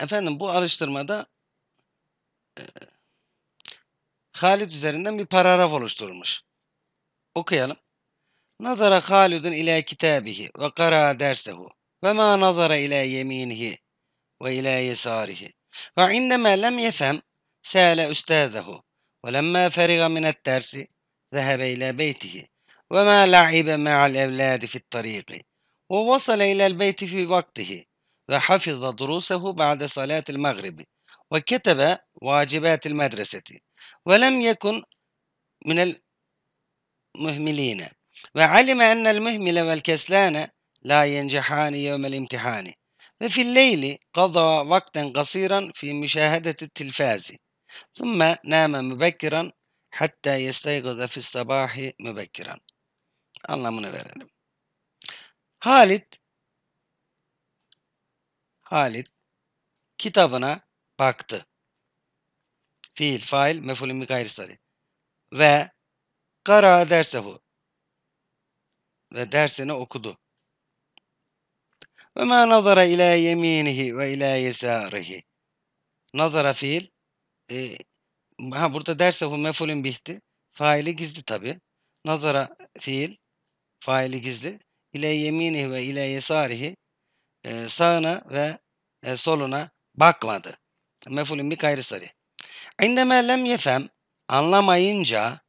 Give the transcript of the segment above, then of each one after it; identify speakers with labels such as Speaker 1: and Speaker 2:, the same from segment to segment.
Speaker 1: efendim bu alıştırmada e, Halid üzerinden bir paragraf oluşturmuş. Okuyalım. Nazara Halidun ila kitabihi ve kara dersehu ve ma nazara ila yeminihi ve ila yesarihi ve indeme lem yefem sâle üstazehu ve lemmâ feriga minet dersi zehebe ila beytihi ve ma la'ibe me'al evlâdi fit tariqi ve vasale ila el beyti fi vaktihi وحفظ دروسه بعد صلاة المغرب وكتب واجبات المدرسة ولم يكن من المهملين وعلم أن المهمل والكسلان لا ينجحان يوم الامتحان وفي الليل قضى وقتا قصيرا في مشاهدة التلفاز ثم نام مبكرا حتى يستيقظ في الصباح مبكرا الله bunu verelim. Halit kitabına baktı. Fiil, fail, mefulün bi gayrısari. Ve kara bu. Ve dersini okudu. Ve ma nazara ila yeminihi ve ile yesarihi. Nazara fiil. E, ha burada dersehu mefulün bihti. Faili gizli tabi. Nazara fiil. Faili gizli. İle yeminihi ve ile yesarihi e, sağına ve e, soluna bakmadı. Mefulün bir gayrı sari. İndeme lem yefem anlamayınca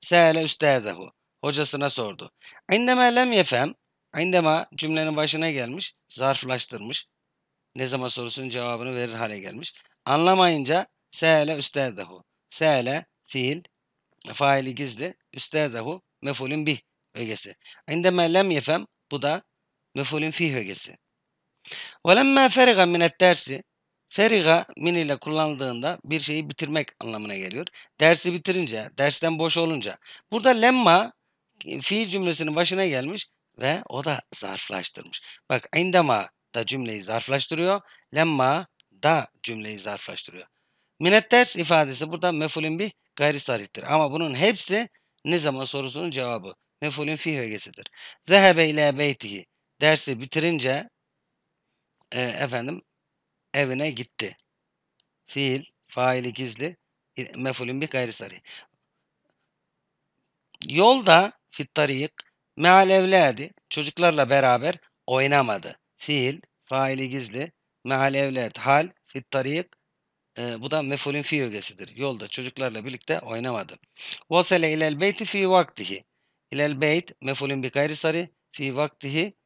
Speaker 1: seele üstezehu hocasına sordu. İndeme lem yefem indema cümlenin başına gelmiş zarflaştırmış. Ne zaman sorusunun cevabını verir hale gelmiş. Anlamayınca seele üstezehu. Seyle fiil faili gizli. Üstezehu mefulün bir ögesi. İndeme lem yefem bu da مفعول فيه ögesi. وَلَمَّا فَرِغَ مِنَ dersi, Feriga min ile kullanıldığında bir şeyi bitirmek anlamına geliyor. Dersi bitirince, dersten boş olunca. Burada lemma fiil cümlesinin başına gelmiş ve o da zarflaştırmış. Bak indama da cümleyi zarflaştırıyor. Lemma da cümleyi zarflaştırıyor. Minet ders ifadesi burada mefulün bir gayri sarihtir. Ama bunun hepsi ne zaman sorusunun cevabı. Mefulün fih ögesidir. Zehebe ile beytihi dersi bitirince e, efendim evine gitti. Fiil, faili gizli, e, mefulün bir gayri sarı. Yolda fittariyik meal evladi çocuklarla beraber oynamadı. Fiil, faili gizli, meal evlad, hal, fittariyik e, bu da mefulün fi ögesidir. Yolda çocuklarla birlikte oynamadı. Vasele ilel beyti fi vaktihi. İlel beyt mefulün bi gayri sarı fi vaktihi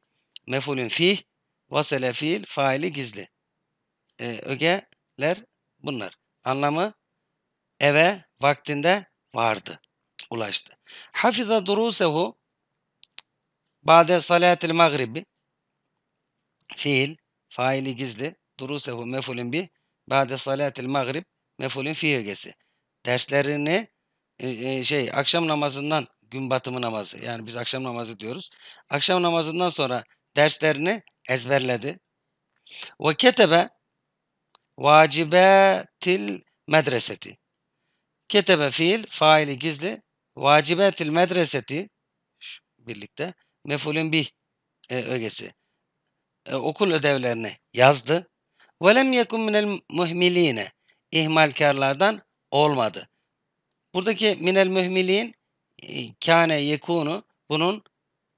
Speaker 1: mefulün fih, vasele fiil, faili gizli. E, ögeler bunlar. Anlamı eve vaktinde vardı, ulaştı. Hafiza durusehu ba'de salatil magribi fiil, faili gizli, durusehu mefulün bi ba'de salatil magrib mefulün fi ögesi. Derslerini e, e, şey akşam namazından gün batımı namazı yani biz akşam namazı diyoruz. Akşam namazından sonra derslerini ezberledi. Ve ketebe vacibetil medreseti. Ketebe fiil, faili gizli. Vacibetil medreseti birlikte mefulün bih e, ögesi. E, okul ödevlerini yazdı. Ve lem yekun minel muhmiline. ihmalkarlardan olmadı. Buradaki minel mühmiliğin e, kâne yekunu bunun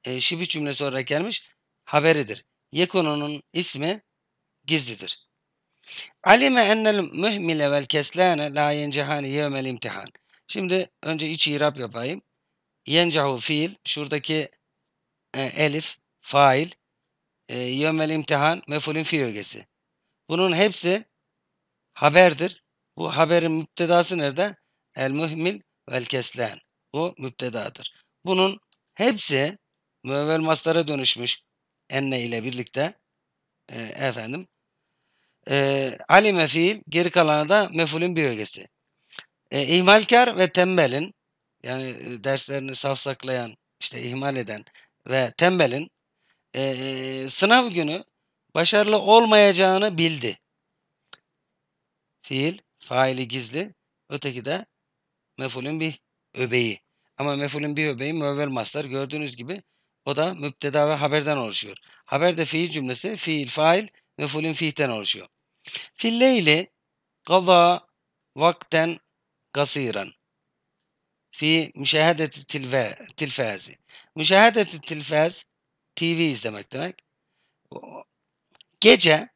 Speaker 1: e, şibi cümlesi olarak gelmiş haberidir. Yekununun ismi gizlidir. Alime ennel mühmile vel keslane la yencehani yevmel imtihan. Şimdi önce iç irap yapayım. Yencahu fiil. Şuradaki e, elif, fail. E, yevmel imtihan, mefulün fi ögesi. Bunun hepsi haberdir. Bu haberin müptedası nerede? El mühmil vel keslen. Bu müptedadır. Bunun hepsi müevvel maslara dönüşmüş enne ile birlikte e, efendim e, alime fiil geri kalanı da mefulün bir ögesi. E, ihmalkar ve tembelin yani e, derslerini safsaklayan işte ihmal eden ve tembelin e, e, sınav günü başarılı olmayacağını bildi. Fiil, faili gizli, öteki de mefulün bir öbeği. Ama mefulün bir öbeği müevvel maslar gördüğünüz gibi o da müpteda ve haberden oluşuyor. Haberde fiil cümlesi fiil, fail ve fulün fihten oluşuyor. Filleyli gaza vakten gasiran. Fi müşahedeti tilve, tilfazi. Müşahedeti tilfaz TV izlemek demek. Gece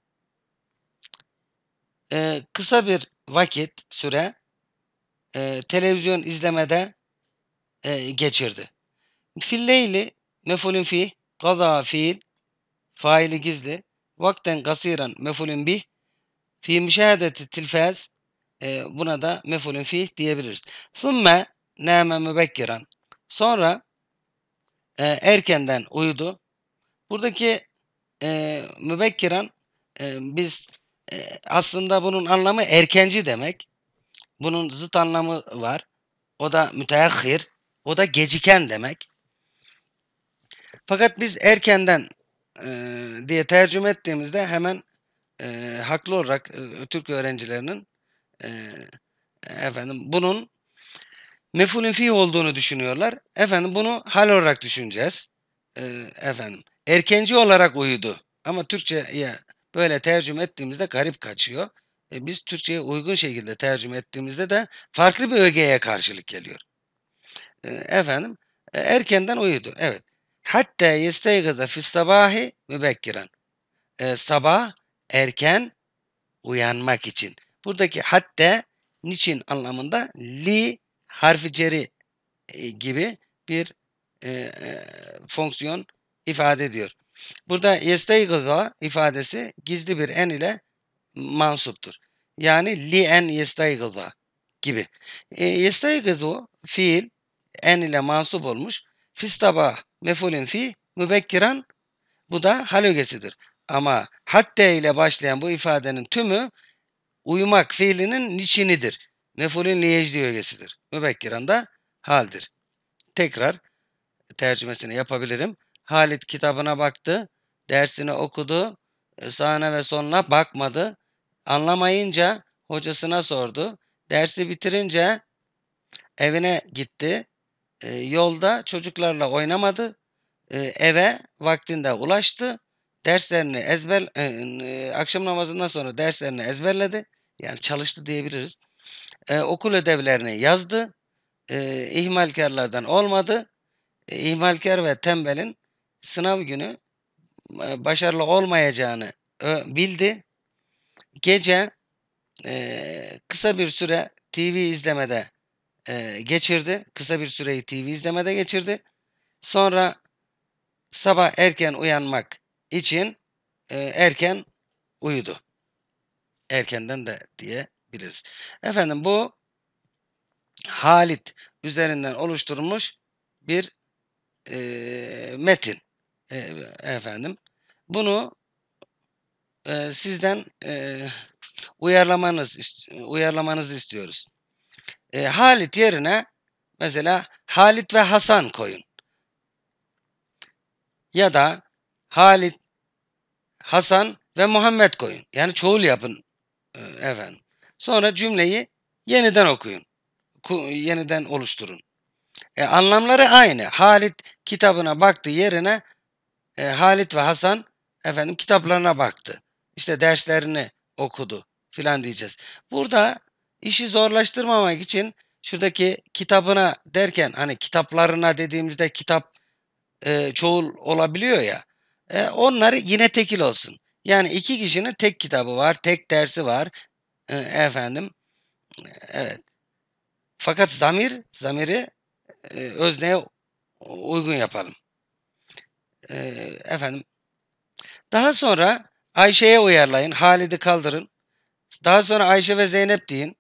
Speaker 1: e, kısa bir vakit, süre e, televizyon izlemede e, geçirdi. Filleyli mefulün fi kaza fiil faili gizli vakten gasiran mefulün bi, fi müşahedeti tilfaz e, buna da mefulün fi diyebiliriz. Sümme nâme mübekkiran. Sonra e, erkenden uyudu. Buradaki e, mübekkiran e, biz e, aslında bunun anlamı erkenci demek. Bunun zıt anlamı var. O da müteahhir. O da geciken demek. Fakat biz erkenden e, diye tercüme ettiğimizde hemen e, haklı olarak e, Türk öğrencilerinin e, efendim bunun mefulün fi olduğunu düşünüyorlar. Efendim bunu hal olarak düşüneceğiz. E, efendim erkenci olarak uyudu. Ama Türkçe'ye böyle tercüme ettiğimizde garip kaçıyor. E, biz Türkçe'ye uygun şekilde tercüme ettiğimizde de farklı bir ögeye karşılık geliyor. E, efendim e, erkenden uyudu. Evet. Hatta yesteygıda fis sabahi mübekkiran. Ee, sabah erken uyanmak için. Buradaki hatta niçin anlamında li harfi ceri e, gibi bir e, e, fonksiyon ifade ediyor. Burada yesteygıda ifadesi gizli bir en ile mansuptur. Yani li en yesteygıda gibi. E, yesteygıdu fiil en ile mansup olmuş. Fis sabah mefulün fi mübekkiran bu da hal ögesidir. Ama hatta ile başlayan bu ifadenin tümü uyumak fiilinin niçinidir. Mefulün liyecdi ögesidir. Mübekkiran da haldir. Tekrar tercümesini yapabilirim. Halit kitabına baktı, dersini okudu, e, sahne ve sonuna bakmadı. Anlamayınca hocasına sordu. Dersi bitirince evine gitti e, yolda çocuklarla oynamadı. E, eve vaktinde ulaştı. Derslerini ezber e, e, akşam namazından sonra derslerini ezberledi. Yani çalıştı diyebiliriz. E, okul ödevlerini yazdı. E, ihmalkarlardan olmadı. E, ihmalkar ve tembelin sınav günü e, başarılı olmayacağını e, bildi. Gece e, kısa bir süre TV izlemede e, geçirdi. Kısa bir süreyi TV izlemede geçirdi. Sonra sabah erken uyanmak için e, erken uyudu. Erkenden de diyebiliriz. Efendim bu Halit üzerinden oluşturmuş bir e, metin e, efendim. Bunu e, sizden e, uyarlamanız uyarlamanızı istiyoruz e, Halit yerine mesela Halit ve Hasan koyun. Ya da Halit, Hasan ve Muhammed koyun. Yani çoğul yapın e, efendim. Sonra cümleyi yeniden okuyun. Ku, yeniden oluşturun. E, anlamları aynı. Halit kitabına baktı yerine e, Halit ve Hasan efendim kitaplarına baktı. İşte derslerini okudu filan diyeceğiz. Burada İşi zorlaştırmamak için şuradaki kitabına derken hani kitaplarına dediğimizde kitap e, çoğul olabiliyor ya. E, onları yine tekil olsun. Yani iki kişinin tek kitabı var, tek dersi var. E, efendim. Evet. Fakat zamir, zamiri e, özneye uygun yapalım. E, efendim. Daha sonra Ayşe'ye uyarlayın, Halid'i kaldırın. Daha sonra Ayşe ve Zeynep deyin.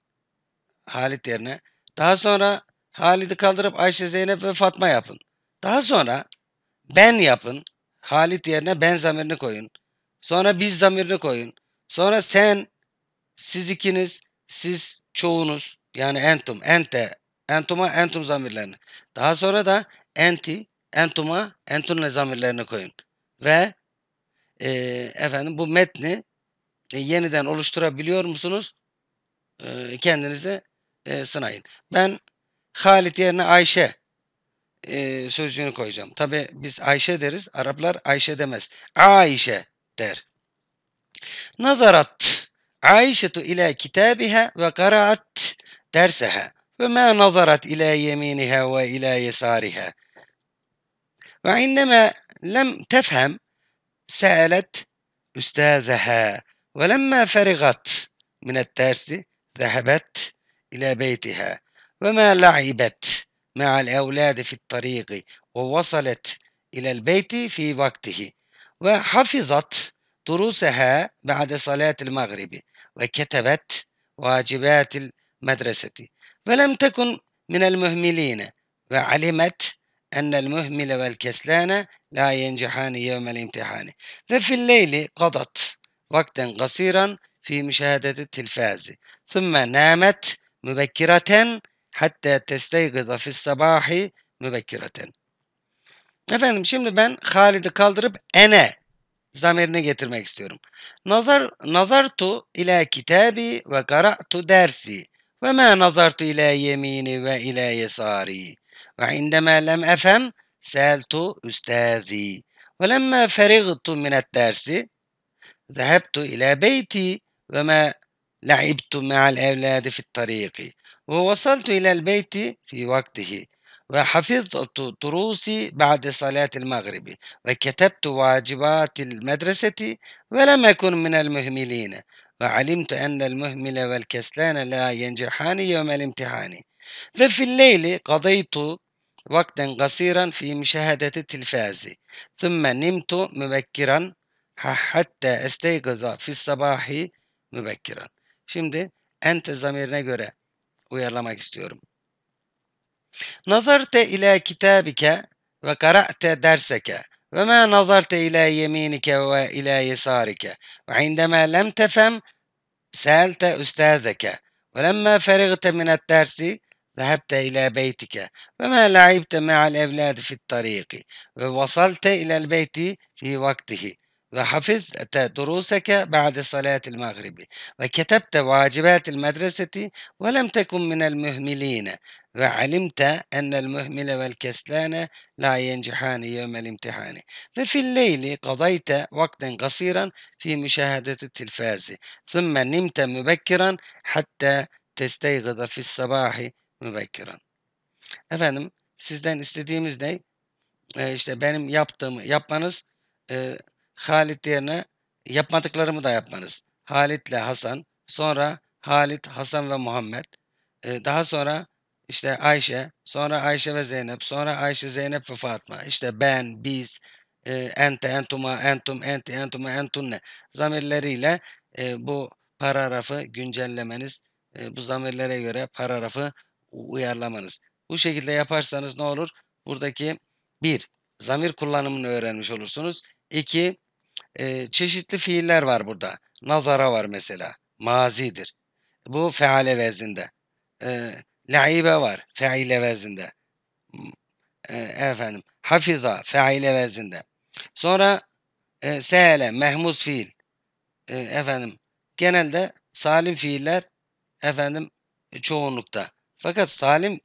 Speaker 1: Halit yerine. Daha sonra Halit'i kaldırıp Ayşe, Zeynep ve Fatma yapın. Daha sonra ben yapın. Halit yerine ben zamirini koyun. Sonra biz zamirini koyun. Sonra sen, siz ikiniz, siz çoğunuz. Yani entum, ente, entuma, entum zamirlerini. Daha sonra da enti, entuma, entunle zamirlerini koyun. Ve e, efendim bu metni e, yeniden oluşturabiliyor musunuz? E, kendinize e, sınayın. Ben Halit yerine Ayşe e, sözcüğünü koyacağım. Tabi biz Ayşe deriz. Araplar Ayşe demez. Ayşe der. Nazarat Ayşetu ile kitabiha ve karaat derseha ve ma nazarat ile yeminiha ve ile yesariha. Ve inneme lem tefhem سألت أستاذها ولما فرغت من الدرس ذهبت إلى بيتها وما لعبت مع الأولاد في الطريق ووصلت إلى البيت في وقته وحفظت دروسها بعد صلاة المغرب وكتبت واجبات المدرسة ولم تكن من المهملين وعلمت أن المهمل والكسلان لا ينجحان يوم الامتحان ففي الليل قضت وقتا قصيرا في مشاهدة التلفاز ثم نامت mübekkiraten hatta testeygiza fis sabahi mübekkiraten. Efendim şimdi ben Halid'i kaldırıp ene zamirine getirmek istiyorum. Nazar nazartu ile kitabi ve qara'tu dersi ve ma nazartu ile yemini ve ile yesari ve indema lem efem seltu üstazi ve lemma ferigtu min dersi zehabtu ile beyti ve ma لعبت مع الأولاد في الطريق ووصلت إلى البيت في وقته وحفظت دروسي بعد صلاة المغرب وكتبت واجبات المدرسة ولم أكن من المهملين وعلمت أن المهمل والكسلان لا ينجحان يوم الامتحان ففي الليل قضيت وقتا قصيرا في مشاهدة التلفاز ثم نمت مبكرا حتى استيقظ في الصباح مبكرا Şimdi ente zamirine göre uyarlamak istiyorum. Nazarte ile kitabike ve kara'te derseke ve ma nazarte ile yeminike ve ile yesarike ve indema lem tefem selte üstazeke ve lemma ferigte minet dersi ذهبت إلى بيتك وما لعبت مع الأولاد في الطريق ووصلت إلى البيت في وقته وحفظت دروسك بعد صلاة المغرب وكتبت واجبات المدرسة ولم تكن من المهملين وعلمت أن المهمل والكسلان لا ينجحان يوم الامتحان ففي الليل قضيت وقتا قصيرا في مشاهدة التلفاز ثم نمت مبكرا حتى تستيقظ في الصباح مبكرا Efendim sizden istediğimiz ne? Ee, işte benim yaptığımı yapmanız Halit yerine yapmadıklarımı da yapmanız. Halit'le Hasan, sonra Halit, Hasan ve Muhammed. E, daha sonra işte Ayşe, sonra Ayşe ve Zeynep, sonra Ayşe, Zeynep ve Fatma. İşte ben, biz, e, ente, entuma, entum, enti, entuma, entunne zamirleriyle e, bu paragrafı güncellemeniz, e, bu zamirlere göre paragrafı uyarlamanız. Bu şekilde yaparsanız ne olur? Buradaki bir, zamir kullanımını öğrenmiş olursunuz. İki, e, çeşitli fiiller var burada. Nazara var mesela. Mazidir. Bu feale vezinde. E, laibe var. Feile vezinde. E, efendim. Hafiza. Feile vezinde. Sonra e, seele. Mehmuz fiil. E, efendim. Genelde salim fiiller efendim çoğunlukta. Fakat salim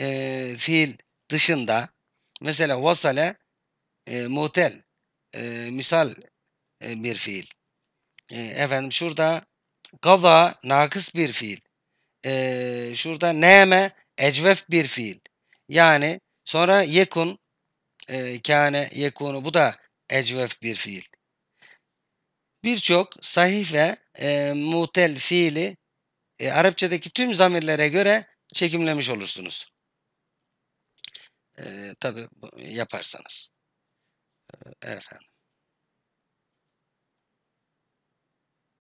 Speaker 1: e, fiil dışında mesela vasale e, mutel e, misal e, bir fiil. E, efendim şurada kaza nakıs bir fiil. E, şurada neme ecvef bir fiil. Yani sonra yekun e, kâne yekunu bu da ecvef bir fiil. Birçok sahih ve e, mutel fiili e, Arapçadaki tüm zamirlere göre çekimlemiş olursunuz. E, tabii yaparsanız. أنا آه، آه.